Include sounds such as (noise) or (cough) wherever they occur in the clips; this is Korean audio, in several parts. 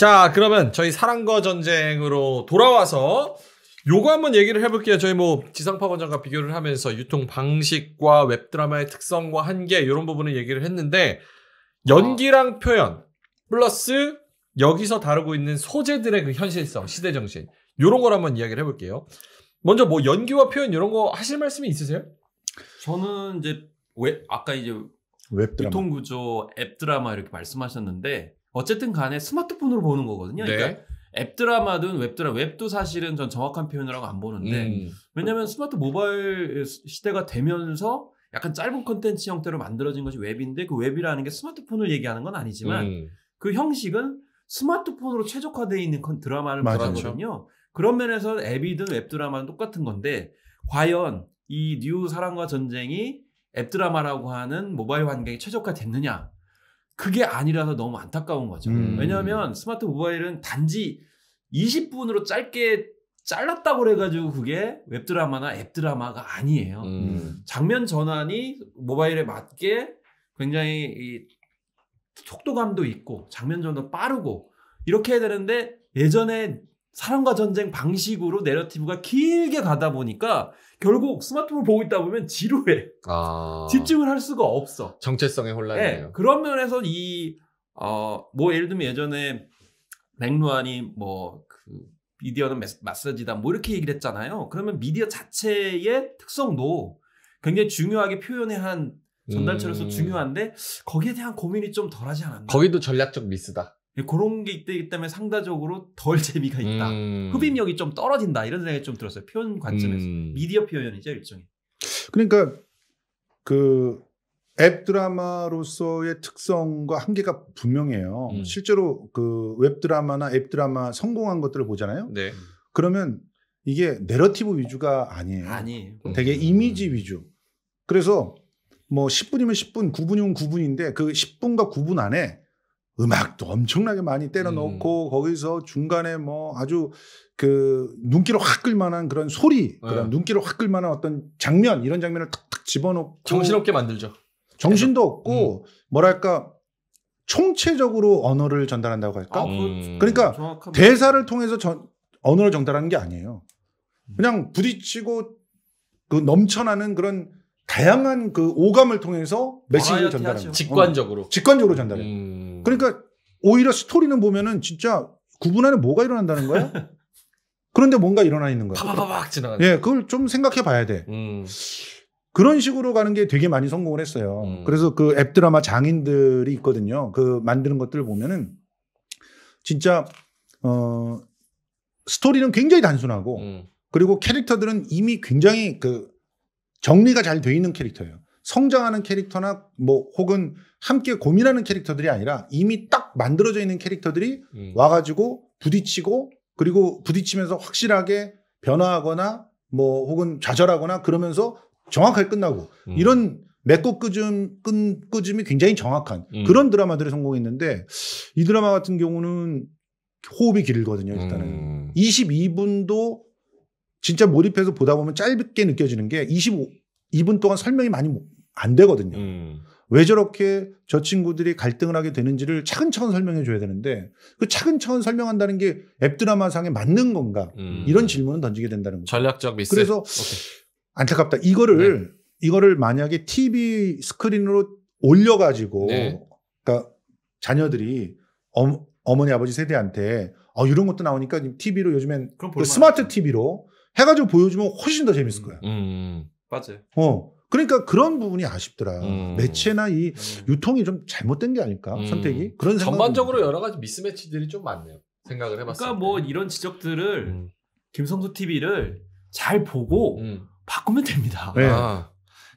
자, 그러면 저희 사랑과 전쟁으로 돌아와서 요거 한번 얘기를 해볼게요. 저희 뭐 지상파 권장과 비교를 하면서 유통 방식과 웹드라마의 특성과 한계 이런 부분을 얘기를 했는데 연기랑 어. 표현 플러스 여기서 다루고 있는 소재들의 그 현실성, 시대 정신 요런 걸 한번 이야기를 해볼게요. 먼저 뭐 연기와 표현 이런 거 하실 말씀이 있으세요? 저는 이제 웹 아까 이제 웹 유통 구조 앱 드라마 이렇게 말씀하셨는데 어쨌든 간에 스마트폰으로 보는 거거든요. 네. 그러니까 앱 드라마든 웹 드라마, 웹도 사실은 전 정확한 표현이라고 안 보는데 음. 왜냐면 스마트 모바일 시대가 되면서 약간 짧은 컨텐츠 형태로 만들어진 것이 웹인데 그 웹이라는 게 스마트폰을 얘기하는 건 아니지만 음. 그 형식은 스마트폰으로 최적화되어 있는 드라마를 말하거든요. 그런 면에서 앱이든 웹 드라마는 똑같은 건데 과연 이 뉴 사랑과 전쟁이 앱 드라마라고 하는 모바일 환경에 최적화됐느냐? 그게 아니라서 너무 안타까운 거죠. 음. 왜냐하면 스마트 모바일은 단지 20분으로 짧게 잘랐다고 그래가지고 그게 웹드라마나 앱드라마가 아니에요. 음. 장면 전환이 모바일에 맞게 굉장히 이 속도감도 있고 장면 전환 빠르고 이렇게 해야 되는데 예전에 사랑과 전쟁 방식으로 내러티브가 길게 가다 보니까 결국 스마트폰을 보고 있다 보면 지루해. 아... 집중을 할 수가 없어. 정체성의 혼란이네요. 네, 예, 그런 면에서 이, 어, 뭐 예를 들면 예전에 맥루안이 뭐, 그, 미디어는 마사지다 뭐 이렇게 얘기를 했잖아요. 그러면 미디어 자체의 특성도 굉장히 중요하게 표현해 한 전달처로서 음... 중요한데 거기에 대한 고민이 좀 덜하지 않았나? 거기도 전략적 미스다. 예, 그런 게 있기 때문에 상대적으로 덜 (laughs) 재미가 있다. 음. 흡입력이 좀 떨어진다. 이런 생각이 좀 들었어요. 표현 관점에서. 음. 미디어 표현이죠, 일종의. 그러니까 그 앱 드라마로서의 특성과 한계가 분명해요. 음. 실제로 그 웹 드라마나 앱 드라마 성공한 것들을 보잖아요. 네. 그러면 이게 내러티브 위주가 아니에요. 아니에요. 음. 되게 이미지 위주. 그래서 뭐 10분이면 10분, 9분이면 9분인데 그 10분과 9분 안에 음악도 엄청나게 많이 때려 넣고 음. 거기서 중간에 뭐 아주 그 눈길을 확 끌만한 그런 소리, 그런 네. 눈길을 확 끌만한 어떤 장면 이런 장면을 탁탁 집어넣고 정신없게 만들죠. 정신도 없고 음. 뭐랄까 총체적으로 언어를 전달한다고 할까? 아, 그 음. 그러니까 정확합 대사를 통해서 전, 언어를 전달하는 게 아니에요. 음. 그냥 부딪히고 그 넘쳐나는 그런 다양한 그 오감을 통해서 메시지를 전달하는 직관적으로 어, 직관적으로 전달해요. 음. 그러니까 오히려 스토리는 보면은 진짜 구분 안에 뭐가 일어난다는 거야? (laughs) 그런데 뭔가 일어나 있는 거야. 파바바 지나가는. 예, 그걸 좀 생각해 봐야 돼. 음. 그런 식으로 가는 게 되게 많이 성공을 했어요. 음. 그래서 그 앱 드라마 장인들이 있거든요. 그 만드는 것들을 보면은 진짜 어 스토리는 굉장히 단순하고 음. 그리고 캐릭터들은 이미 굉장히 그 정리가 잘 돼 있는 캐릭터예요. 성장하는 캐릭터나 뭐 혹은 함께 고민하는 캐릭터들이 아니라 이미 딱 만들어져 있는 캐릭터들이 음. 와가지고 부딪히고 그리고 부딪히면서 확실하게 변화하거나 뭐 혹은 좌절하거나 그러면서 정확하게 끝나고 음. 이런 맺고 끄즘 끈 끄즘이 굉장히 정확한 음. 그런 드라마들이 성공했는데 이 드라마 같은 경우는 호흡이 길거든요 일단은 22분도 음. 진짜 몰입해서 보다 보면 짧게 느껴지는 게 25분 동안 설명이 많이 안 되거든요. 음. 왜 저렇게 저 친구들이 갈등을 하게 되는지를 차근차근 설명해 줘야 되는데 그 차근차근 설명한다는 게 앱드라마상에 맞는 건가 음. 이런 질문을 던지게 된다는 거죠. 전략적 미스. 그래서 오케이. 안타깝다. 이거를 네. 이거를 만약에 TV 스크린으로 올려가지고 네. 그러니까 자녀들이 어, 어머니 아버지 세대한테 어, 이런 것도 나오니까 TV로 요즘엔 그 스마트 TV로 해가지고 보여주면 훨씬 더 재밌을 음. 거야. 음, 음. 맞아요. 어. 그러니까 그런 부분이 아쉽더라. 음. 매체나 이 음. 유통이 좀 잘못된 게 아닐까 음. 선택이 그런 전반적으로 여러 가지 미스매치들이 좀 많네요. 생각을 해봤어요. 그러니까 뭐 이런 지적들을 음. 김성수 TV를 잘 보고 음. 바꾸면 됩니다. 네. 아.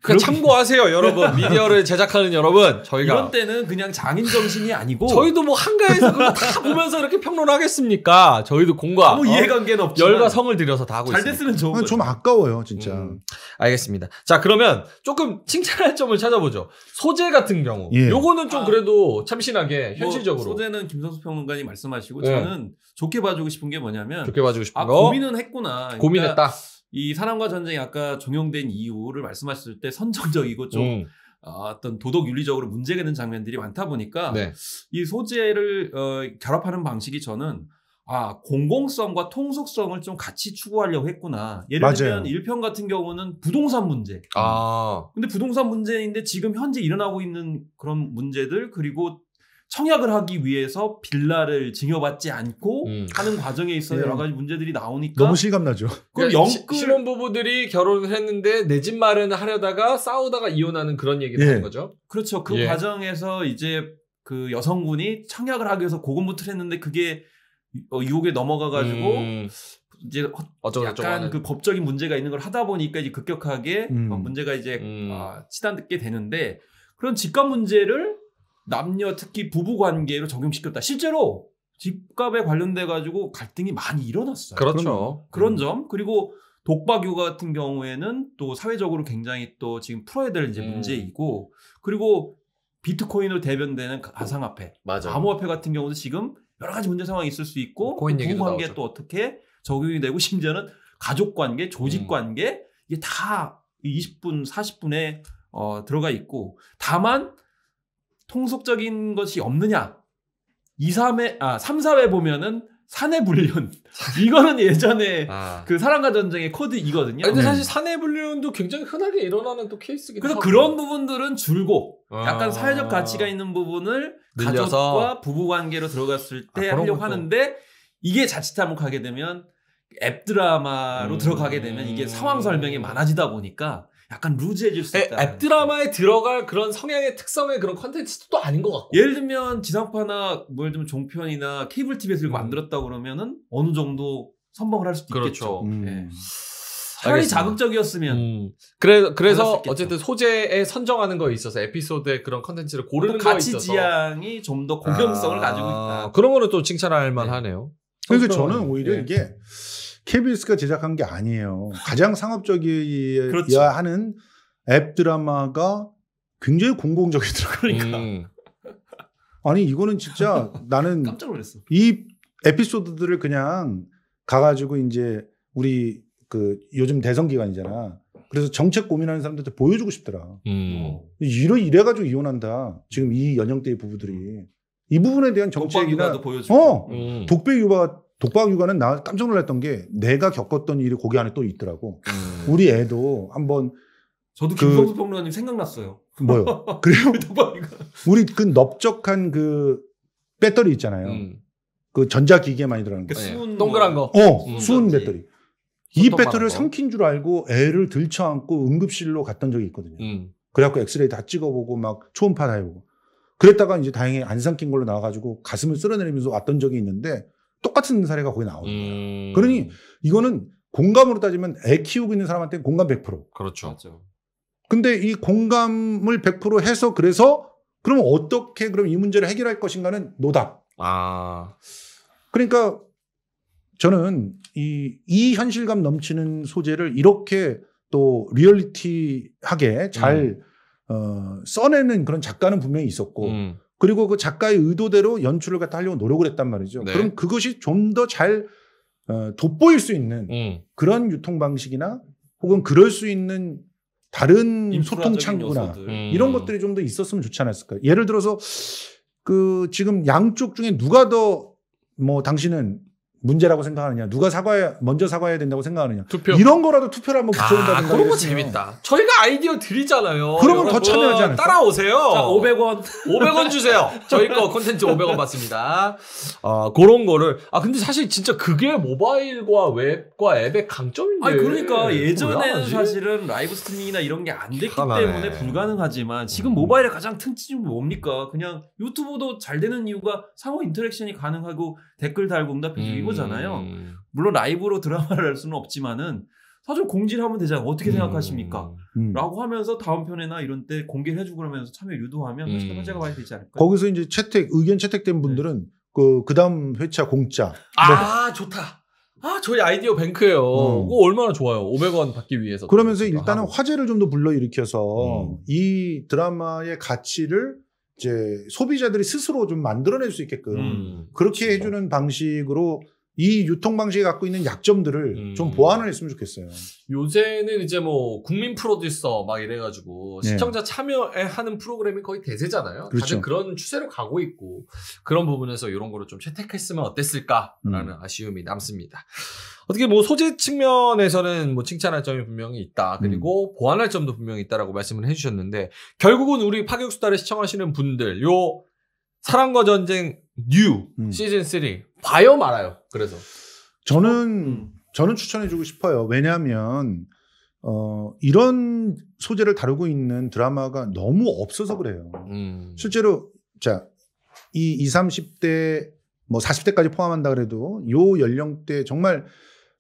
그 참고하세요, 여러분. 미디어를 제작하는 여러분. 저희가 이런 때는 그냥 장인 정신이 아니고 저희도 뭐 한가해서 그거 다 (laughs) 보면서 이렇게 평론하겠습니까? 저희도 공과 아무 이해관계는 어? 없지 열과 성을 들여서 다 하고 잘 됐으면 좋은 아, 거죠. 좀 아까워요, 진짜. 음, 알겠습니다. 자, 그러면 조금 칭찬할 점을 찾아보죠. 소재 같은 경우, 예. 요거는 좀 아, 그래도 참신하게 뭐 현실적으로 소재는 김성수 평론가님 말씀하시고 예. 저는 좋게 봐주고 싶은 게 뭐냐면 좋게 봐주고 싶은 아, 거 고민은 했구나. 그러니까 고민했다. 이사람과 전쟁이 아까 종용된 이유를 말씀하셨을 때 선정적이고 좀 음. 어, 어떤 도덕 윤리적으로 문제가 있는 장면들이 많다 보니까 네. 이 소재를 어, 결합하는 방식이 저는 아 공공성과 통속성을 좀 같이 추구하려고 했구나. 예를 맞아요. 들면 일편 같은 경우는 부동산 문제. 아 근데 부동산 문제인데 지금 현재 일어나고 있는 그런 문제들 그리고 청약을 하기 위해서 빌라를 증여받지 않고 음. 하는 과정에 있어 네. 여러 가지 문제들이 나오니까 너무 실감나죠. 그러니까 그럼 영끌 신혼 부부들이 결혼을 했는데 내 집 마련을 하려다가 싸우다가 이혼하는 그런 얘기를 예. 하는 거죠. 그렇죠. 그 예. 과정에서 이제 그 여성군이 청약을 하기 위해서 고군분투를 했는데 그게 어, 유혹에 넘어가 가지고 음. 이제 어쩌고 약간 그 법적인 문제가 있는 걸 하다 보니까 이제 급격하게 음. 어, 문제가 이제 음. 아, 치닫게 되는데 그런 집값 문제를 남녀 특히 부부 관계로 적용시켰다. 실제로 집값에 관련돼 가지고 갈등이 많이 일어났어요. 그렇죠. 그렇죠. 그런 음. 점 그리고 독박유 같은 경우에는 또 사회적으로 굉장히 또 지금 풀어야 될 이제 음. 문제이고 그리고 비트코인으로 대변되는 가상화폐, 맞아. 암호화폐 같은 경우도 지금 여러 가지 문제 상황이 있을 수 있고 뭐 부부관계 또 어떻게 적용이 되고 심지어는 가족관계, 조직관계 음. 이게 다 20분, 40분에 어, 들어가 있고 다만 통속적인 것이 없느냐? 2, 3회, 아, 3, 4회 보면은 사내 불륜. (laughs) 이거는 예전에 아. 그 사랑과 전쟁의 코드이거든요. 아, 근데 음. 사실 사내 불륜도 굉장히 흔하게 일어나는 또 케이스긴 그래서 하고. 그런 부분들은 줄고 아. 약간 사회적 가치가 있는 부분을 늘려서. 가족과 부부 관계로 들어갔을 아, 때 아, 하려고 하는데 이게 자칫 하면가게 되면 앱 드라마로 음. 들어가게 되면 이게 상황 설명이 많아지다 보니까 약간 루즈해질 수 있다. 앱 드라마에 들어갈 그런 성향의 특성의 그런 컨텐츠도 아닌 것 같고. 예를 들면 지상파나 뭐 예를 들 종편이나 케이블 TV에서 이 음. 만들었다 그러면은 어느 정도 선방을 할 수도 그렇죠. 있겠죠. 예. 음. 네. 차라리 자극적이었으면. 음. 그래, 그래서 어쨌든 소재에 선정하는 거에 있어서 에피소드의 그런 컨텐츠를 고르는 거에 있어서. 가치지향이 좀 더 공격성을 아~ 가지고 있다. 그런 거는 또 칭찬할 만하네요. 네. 그러니 저는 오히려 네. 이게 KBS가 제작한 게 아니에요. 가장 그렇죠. 상업적이어야 그렇죠. 하는 앱 드라마가 굉장히 공공적이더라고요. 그러니까. 음. 아니 이거는 진짜 나는 (laughs) 깜짝 놀랐어. 이 에피소드들을 그냥 가가지고 이제 우리 그 요즘 대선 기간이잖아. 그래서 정책 고민하는 사람들한테 보여주고 싶더라. 음. 이러 이래가지고 이혼한다. 지금 이 연령대의 부부들이 이 부분에 대한 정책이나 어 음. 독백 유발 독박 육아는 나 깜짝 놀랐던 게 내가 겪었던 일이 거기 안에 또 있더라고. 음. 우리 애도 한번 저도 그 김성수 그, 평론가님 생각났어요. 뭐요? (laughs) 그래요? 그 우리 그 넓적한 그 배터리 있잖아요. 음. 그전자기계에 많이 들어가는 거. 그 수은 예. 동그란 거. 어, 음. 수은 배터리. 이 배터리를 삼킨 줄 알고 애를 들쳐 안고 응급실로 갔던 적이 있거든요. 음. 그래갖고 엑스레이 다 찍어보고 막 초음파 다 해보고. 그랬다가 이제 다행히 안 삼킨 걸로 나와가지고 가슴을 쓸어내리면서 왔던 적이 있는데 똑같은 사례가 거기 나오는 음. 거예요. 그러니 이거는 공감으로 따지면 애 키우고 있는 사람한테 공감 100%. 그렇죠. 근데 이 공감을 100% 해서 그래서 그러면 어떻게 그럼 이 문제를 해결할 것인가는 노답. 아. 그러니까 저는 이, 이 현실감 넘치는 소재를 이렇게 또 리얼리티하게 잘 음. 어, 써내는 그런 작가는 분명히 있었고 음. 그리고 그 작가의 의도대로 연출을 갖다 하려고 노력을 했단 말이죠. 네. 그럼 그것이 좀 더잘 어, 돋보일 수 있는 음. 그런 유통 방식이나 혹은 그럴 수 있는 다른 소통 창구나 음. 이런 것들이 좀 더 있었으면 좋지 않았을까. 예를 들어서 그 지금 양쪽 중에 누가 더 뭐 당신은 문제라고 생각하느냐, 누가 사과해 먼저 사과해야 된다고 생각하느냐, 투표. 이런 거라도 투표를 한번 아, 붙여본다든가. 아, 그런 거 재밌다. 저희가 아이디어 드리잖아요. 그러면 더 참여하지 않을까? 따라오세요. 자, 500원, 500원 주세요. 저희 거 콘텐츠 500원 받습니다. 아, 그런 거를. 아, 근데 사실 진짜 그게 모바일과 웹과 앱의 강점인데. 아, 그러니까 예전에는 사실은 라이브 스트리밍이나 이런 게 안 됐기 하네 때문에 불가능하지만 지금 음. 모바일의 가장 특징이 뭡니까? 그냥 유튜브도 잘 되는 이유가 상호 인터랙션이 가능하고 댓글 달고 응답해 주기 음. 이거잖아요. 물론 라이브로 드라마를 할 수는 없지만은 사실 공지하면 를 되잖아요. 어떻게 음. 생각하십니까? 음. 음. 라고 하면서 다음 편에나 이런 때 공개를 해주고 그러면서 참여 유도하면 훨씬 더 화제가 많이 되지 않을까요? 거기서 이제 채택, 의견 채택된 네. 분들은 네. 그, 다음 회차 공짜. 아, 네. 좋다. 아, 저희 아이디어 뱅크예요. 음. 그거 얼마나 좋아요. 500원 받기 위해서. 그러면서 일단은 하고. 아. 화제를 좀 더 불러일으켜서 음. 이 드라마의 가치를 이제 소비자들이 스스로 좀 만들어낼 수 있게끔 음, 그렇게 진짜. 해주는 방식으로 이 유통 방식이 갖고 있는 약점들을 음. 좀 보완을 했으면 좋겠어요. 요새는 이제 뭐 국민 프로듀서 막 이래가지고 네. 시청자 참여 하는 프로그램이 거의 대세잖아요. 그렇죠. 다들 그런 추세로 가고 있고 그런 부분에서 이런 거를 좀 채택했으면 어땠을까라는 음. 아쉬움이 남습니다. 어떻게 뭐 소재 측면에서는 뭐 칭찬할 점이 분명히 있다. 그리고 음. 보완할 점도 분명히 있다라고 말씀을 해주셨는데 결국은 우리 파격수다를 시청하시는 분들 요 사랑과 전쟁 뉴 음. 시즌 3 봐요 말아요. 그래서 저는 음. 저는 추천해주고 싶어요. 왜냐하면 어, 이런 소재를 다루고 있는 드라마가 너무 없어서 그래요. 음. 실제로 자 이 20, 30대 뭐 40대까지 포함한다 그래도 요 연령대 정말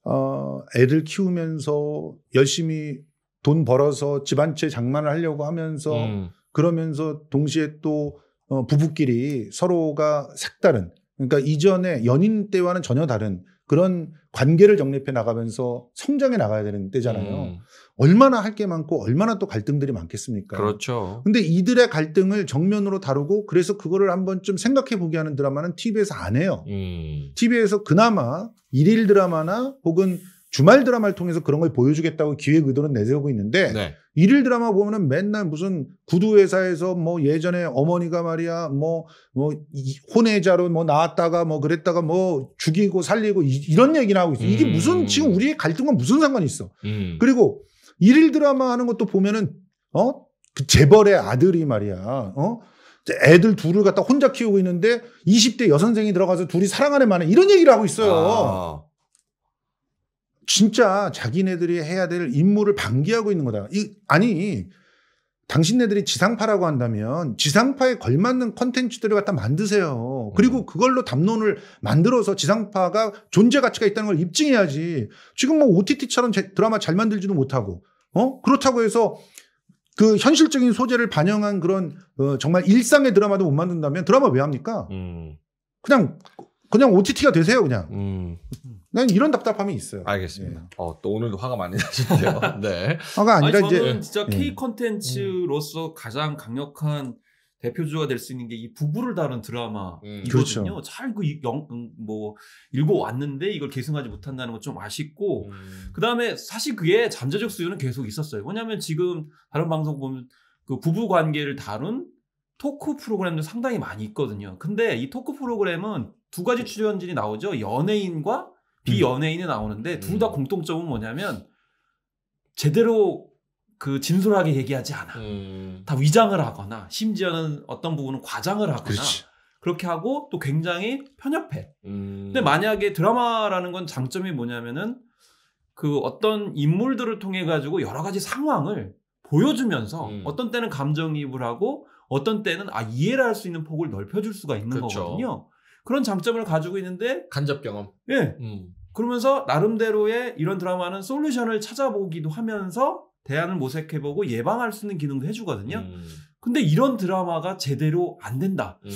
어, 애들 키우면서 열심히 돈 벌어서 집안 채 장만을 하려고 하면서 음. 그러면서 동시에 또 어, 부부끼리 서로가 색다른 그러니까 이전에 연인 때와는 전혀 다른 그런 관계를 정립해 나가면서 성장해 나가야 되는 때잖아요. 음. 얼마나 할 게 많고 얼마나 또 갈등들이 많겠습니까? 그렇죠. 근데 이들의 갈등을 정면으로 다루고 그래서 그거를 한번 쯤 생각해 보게 하는 드라마는 TV에서 안 해요. 음. TV에서 그나마 일일 드라마나 혹은 주말 드라마를 통해서 그런 걸 보여주겠다고 기획 의도는 내세우고 있는데 네. 일일 드라마 보면은 맨날 무슨 구두 회사에서 뭐 예전에 어머니가 말이야 뭐뭐 뭐, 뭐 혼외자로 뭐 나왔다가 뭐 그랬다가 뭐 죽이고 살리고 이, 런 얘기나 하고 있어. 이게 무슨 음. 지금 우리의 갈등과 무슨 상관이 있어? 음. 그리고 일일 드라마 하는 것도 보면은 어? 그 재벌의 아들이 말이야. 어? 애들 둘을 갖다 혼자 키우고 있는데 20대 여선생이 들어가서 둘이 사랑하는 만에 이런 얘기를 하고 있어요. 아. 진짜 자기네들이 해야 될 임무를 방기하고 있는 거다. 이, 아니, 당신네들이 지상파라고 한다면 지상파에 걸맞는 컨텐츠들을 갖다 만드세요. 그리고 음. 그걸로 담론을 만들어서 지상파가 존재 가치가 있다는 걸 입증해야지. 지금 뭐 OTT처럼 드라마 잘 만들지도 못하고, 어? 그렇다고 해서 그 현실적인 소재를 반영한 그런 어, 정말 일상의 드라마도 못 만든다면 드라마 왜 합니까? 음. 그냥 그냥 OTT가 되세요, 그냥. 음. 난 이런 답답함이 있어요. 알겠습니다. 예. 어, 또 오늘도 화가 많이 나시는요 (laughs) 네. 화가 아니라 아니, 저는 이제 진짜 예. K 컨텐츠로서 음. 가장 강력한 대표주가 될 수 있는 게 이 부부를 다룬 드라마이거든요. 음. 그렇죠. 잘그 음, 뭐 읽어 왔는데 이걸 계승하지 못한다는 건 좀 아쉽고 음. 그다음에 사실 그게 잠재적 수요는 계속 있었어요. 왜냐면 지금 다른 방송 보면 그 부부 관계를 다룬 토크 프로그램도 상당히 많이 있거든요. 근데 이 토크 프로그램은 두 가지 출연진이 나오죠. 연예인과 음. 비연예인이 나오는데 둘다 음. 공통점은 뭐냐면 제대로 그 진솔하게 얘기하지 않아. 음. 다 위장을 하거나 심지어는 어떤 부분은 과장을 하거나 그렇지. 그렇게 하고 또 굉장히 편협해. 음. 근데 만약에 드라마라는 건 장점이 뭐냐면은 그 어떤 인물들을 통해 가지고 여러 가지 상황을 보여주면서 음. 어떤 때는 감정이입을 하고 어떤 때는 아 이해를 할 수 있는 폭을 넓혀줄 수가 있는 그렇죠. 거거든요. 그런 장점을 가지고 있는데 간접 경험. 예. 음. 그러면서 나름대로의 이런 드라마는 솔루션을 찾아보기도 하면서 대안을 모색해보고 예방할 수 있는 기능도 해주거든요. 음. 근데 이런 드라마가 제대로 안 된다. 음.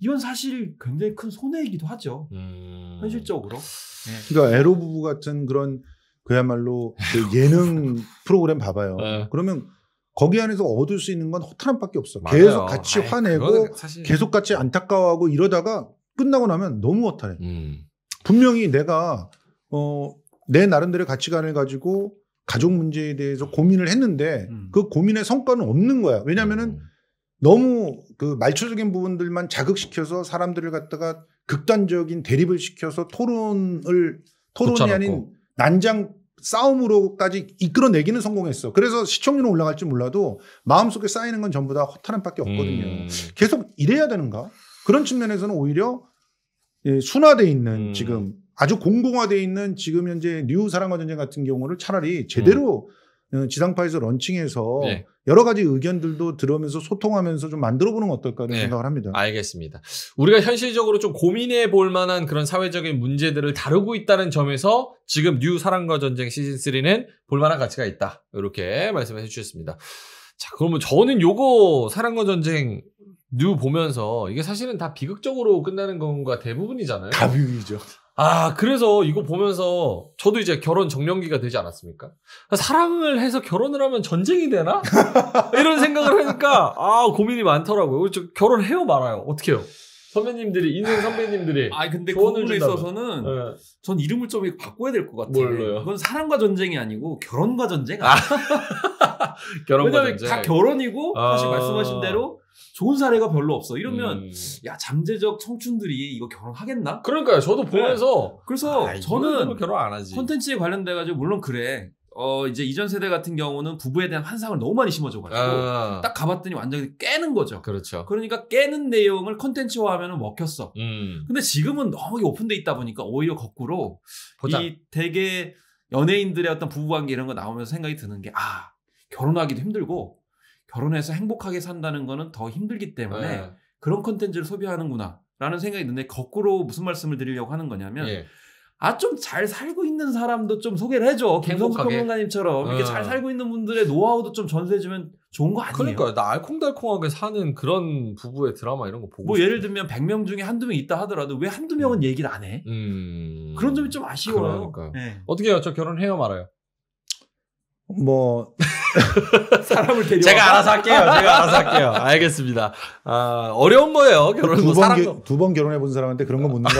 이건 사실 굉장히 큰 손해이기도 하죠. 음. 현실적으로. 예. 그러니까 에로 부부 같은 그런 그야말로 그 예능 프로그램 봐봐요. 네. 그러면 거기 안에서 얻을 수 있는 건 허탈함밖에 없어. 맞아요. 계속 같이 이 화내고 계속 같이 안타까워하고 이러다가 끝나고 나면 너무 허탈해. 음. 분명히 내가 어, 내 나름대로 의 가치관을 가지고 가족 문제에 대해서 고민을 했는데 음. 그 고민의 성과는 없는 거야. 왜냐면은 음. 너무 그 말초적인 부분들만 자극시켜서 사람들을 갖다가 극단적인 대립을 시켜서 토론을 토론이 붙여놓고. 아닌 난장 싸움으로까지 이끌어내기는 성공했어. 그래서 시청률은 올라갈지 몰라도 마음속에 쌓이는 건 전부 다 허탈함밖에 없거든요. 음. 계속 이래야 되는가? 그런 측면에서는 오히려 예, 순화돼 있는 음. 지금 아주 공공화돼 있는 지금 현재 뉴 사랑과 전쟁 같은 경우를 차라리 음. 제대로 음. 지상파에서 런칭해서 네. 여러 가지 의견들도 들으면서 소통하면서 좀 만들어보는 어떨까 네. 생각을 합니다. 알겠습니다. 우리가 현실적으로 좀 고민해 볼 만한 그런 사회적인 문제들을 다루고 있다는 점에서 지금 뉴 사랑과 전쟁 시즌 3는 볼만한 가치가 있다. 이렇게 말씀해 주셨습니다. 자, 그러면 저는 요거 사랑과 전쟁 뉴 보면서 이게 사실은 다 비극적으로 끝나는 건가 대부분이잖아요. 가비이죠. 아 그래서 이거 보면서 저도 이제 결혼 정년기가 되지 않았습니까? 사랑을 해서 결혼을 하면 전쟁이 되나? 이런 생각을 하니까 아 고민이 많더라고요. 저 결혼해요 말아요. 어떻게요? 선배님들이 인생 선배님들이 아 근데 그 부분에 있어서는 네. 전 이름을 좀 바꿔야 될 것 같아요. 뭘로요? 그건 사랑과 전쟁이 아니고 결혼과 전쟁. 아. (laughs) 결혼과 왜냐면 전쟁. 다 결혼이고 아. 사실 말씀하신 대로 좋은 사례가 별로 없어. 이러면 음. 야 잠재적 청춘들이 이거 결혼하겠나? 그러니까요. 저도 네. 보면서 네. 그래서 아, 저는 결혼 안 하지. 콘텐츠에 관련돼 가지고 물론 그래. 어 이제 이전 세대 같은 경우는 부부에 대한 환상을 너무 많이 심어줘가지고 아. 딱 가봤더니 완전히 깨는 거죠. 그렇죠. 그러니까 깨는 내용을 컨텐츠화하면 먹혔어. 음. 근데 지금은 너무 오픈돼 있다 보니까 오히려 거꾸로 보자. 이 되게 연예인들의 어떤 부부관계 이런 거 나오면서 생각이 드는 게 아 결혼하기도 힘들고 결혼해서 행복하게 산다는 거는 더 힘들기 때문에 네. 그런 컨텐츠를 소비하는구나 라는 생각이 드는데 거꾸로 무슨 말씀을 드리려고 하는 거냐면 예. 아좀 잘 살고 있는 사람도 좀 소개를 해줘 김성수 평론가님처럼 이렇게 어. 잘 살고 있는 분들의 노하우도 좀 전수해주면 좋은 거 아니에요? 그러니까요 나 알콩달콩하게 사는 그런 부부의 드라마 이런 거 보고 뭐싶어 예를 들면 100명 중에 한두 명 있다 하더라도 왜 한두 명은 음. 얘기를 안 해? 음. 그런 점이 좀 아쉬워요 그러니까 네. 어떻게 해요? 저 결혼해요 말아요? 뭐 (laughs) 사람을 데려 제가 알아서 할게요. 제가 알아서 할게요. 알겠습니다. 아, 어려운 거예요. 결혼 뭐 사람 두 번 결혼해 본 사람한테 그런 거 묻는 거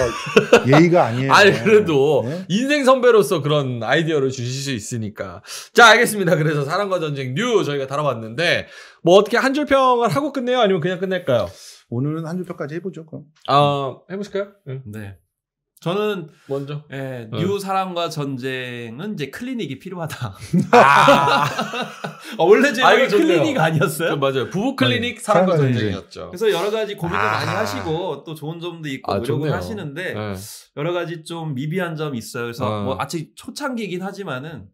예의가 아니에요. 아니 그래도 네? 인생 선배로서 그런 아이디어를 주실 수 있으니까. 자, 알겠습니다. 그래서 사랑과 전쟁 뉴 저희가 다뤄봤는데 뭐 어떻게 한 줄평을 하고 끝내요? 아니면 그냥 끝낼까요? 오늘은 한 줄평까지 해보죠. 그럼. 아 해보실까요? 네. 네. 저는 먼저 예, 어. 뉴 사랑과 전쟁은 이제 클리닉이 필요하다. (laughs) 아~ 원래 제목이 아, 클리닉 아니었어요? 그 맞아요. 부부 클리닉 아 사랑과 전쟁이었죠. 그래서 여러 가지 고민을 아~ 많이 하시고 또 좋은 점도 있고 아, 노력을 하시는데 네. 여러 가지 좀 미비한 점 있어요. 그래서 아. 뭐 아직 초창기이긴 하지만은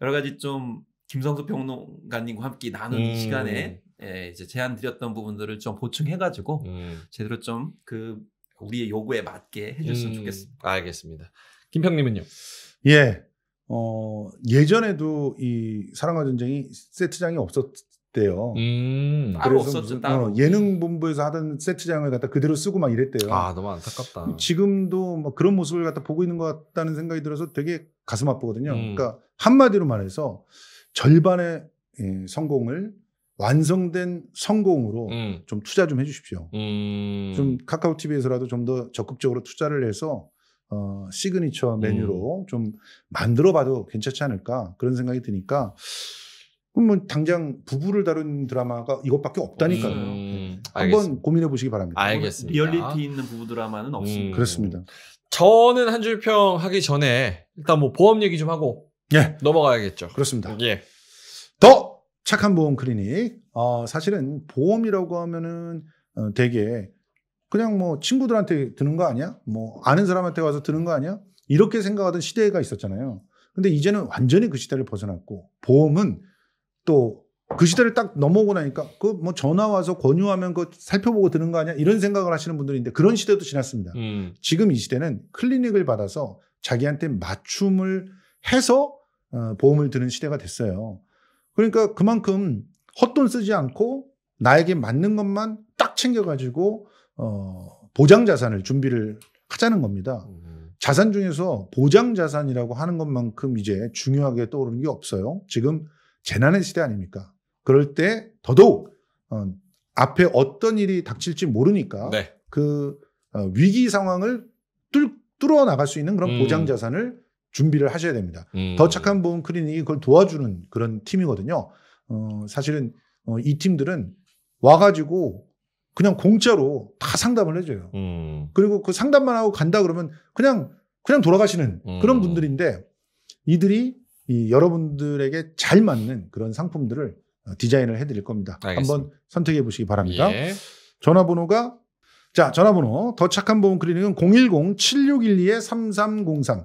여러 가지 좀 김성수 평론가님과 함께 나눈 음. 시간에 예, 이제 제안 드렸던 부분들을 좀 보충해가지고 음. 제대로 좀그 우리의 요구에 맞게 해줬으면 음, 좋겠습니다. 알겠습니다. 김평님은요? 예. 어, 예전에도 이 사랑과 전쟁이 세트장이 없었대요. 음, 따로 없었죠. 무슨, 따로. 어, 예능 본부에서 하던 세트장을 갖다 그대로 쓰고 막 이랬대요. 아 너무 안타깝다. 지금도 막 뭐 그런 모습을 갖다 보고 있는 것 같다는 생각이 들어서 되게 가슴 아프거든요. 음. 그러니까 한마디로 말해서 절반의 예, 성공을 완성된 성공으로 음. 좀 투자 좀 해주십시오. 음. 좀 카카오 TV에서라도 좀 더 적극적으로 투자를 해서 어, 시그니처 메뉴로 음. 좀 만들어봐도 괜찮지 않을까 그런 생각이 드니까 그럼 뭐 당장 부부를 다룬 드라마가 이것밖에 없다니까요. 네. 한번 고민해 보시기 바랍니다. 알겠습니다. 리얼리티 있는 부부 드라마는 음. 없습니다. 그렇습니다. 저는 한줄평 하기 전에 일단 뭐 보험 얘기 좀 하고 예. 넘어가야겠죠. 그렇습니다. 예. 더 착한 보험 클리닉. 어, 사실은 보험이라고 하면은 어, 되게 그냥 뭐 친구들한테 드는 거 아니야? 뭐 아는 사람한테 와서 드는 거 아니야? 이렇게 생각하던 시대가 있었잖아요. 근데 이제는 완전히 그 시대를 벗어났고 보험은 또 그 시대를 딱 넘어오고 나니까 그 뭐 전화 와서 권유하면 그 살펴보고 드는 거 아니야? 이런 생각을 하시는 분들인데 그런 시대도 지났습니다. 음. 지금 이 시대는 클리닉을 받아서 자기한테 맞춤을 해서 어, 보험을 드는 시대가 됐어요. 그러니까 그만큼 헛돈 쓰지 않고 나에게 맞는 것만 딱 챙겨가지고 어, 보장 자산을 준비를 하자는 겁니다. 음. 자산 중에서 보장 자산이라고 하는 것만큼 이제 중요하게 떠오르는 게 없어요. 지금 재난의 시대 아닙니까? 그럴 때 더더욱 어, 앞에 어떤 일이 닥칠지 모르니까 네. 그 어, 위기 상황을 뚫, 뚫어 나갈 수 있는 그런 음. 보장 자산을 준비를 하셔야 됩니다. 음. 더 착한 보험 클리닉이 그걸 도와주는 그런 팀이거든요. 어, 사실은 어, 이 팀들은 와가지고 그냥 공짜로 다 상담을 해줘요. 음. 그리고 그 상담만 하고 간다 그러면 그냥 그냥 돌아가시는 음. 그런 분들인데 이들이 이 여러분들에게 잘 맞는 그런 상품들을 어, 디자인을 해드릴 겁니다. 알겠습니다. 한번 선택해 보시기 바랍니다. 예. 전화번호가 자, 전화번호 더 착한 보험 클리닉은 010-7612-3303,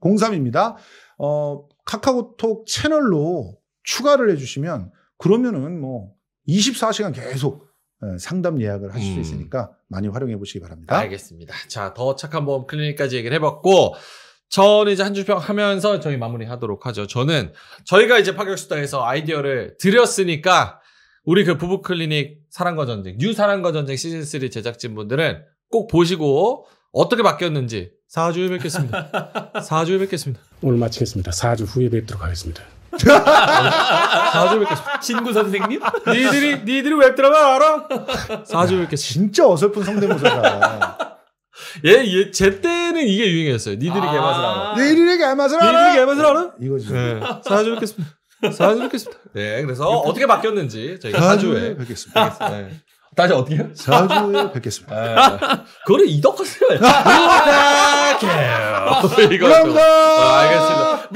010-7612-3303입니다. 어, 카카오톡 채널로 추가를 해주시면 그러면은 뭐 24시간 계속 예, 상담 예약을 하실 음. 수 있으니까 많이 활용해 보시기 바랍니다. 알겠습니다. 자, 더 착한 보험 클리닉까지 얘기를 해봤고, 저는 이제 한 주평 하면서 저희 마무리 하도록 하죠. 저는 저희가 이제 파격수다에서 아이디어를 드렸으니까, 우리 그 부부 클리닉 사랑과 전쟁, 뉴 사랑과 전쟁 시즌 3 제작진분들은 꼭 보시고 어떻게 바뀌었는지 4주 후에 뵙겠습니다. 4주 (laughs) 후에 뵙겠습니다. 오늘 마치겠습니다. 4주 후에 뵙도록 하겠습니다. 4주 (laughs) 후에 뵙겠습니다. 친구 선생님? 니들이 니들이 웹드라마 알아? 4주 후에 뵙겠습니다. 진짜 어설픈 성대모사다. (laughs) 얘, 예, 제 때는 이게 유행이었어요. 니들이 아~ 개맛을 알아. 니들이 개맛을 알아. 니들이 개맛을 알아. 이거지. 네. 4주 후에 뵙겠습니다. 사주겠습니다 네, 그래서 어떻게 바뀌었는지 저희가 주에 뵙겠습니다. 뵙겠습니다. 네. 다시 어떻게요? 4주에 뵙겠습니다. 아, 그거를 이덕하세요. (laughs) 이렇 감사합니다. 아, 어, 아, 알겠습니다.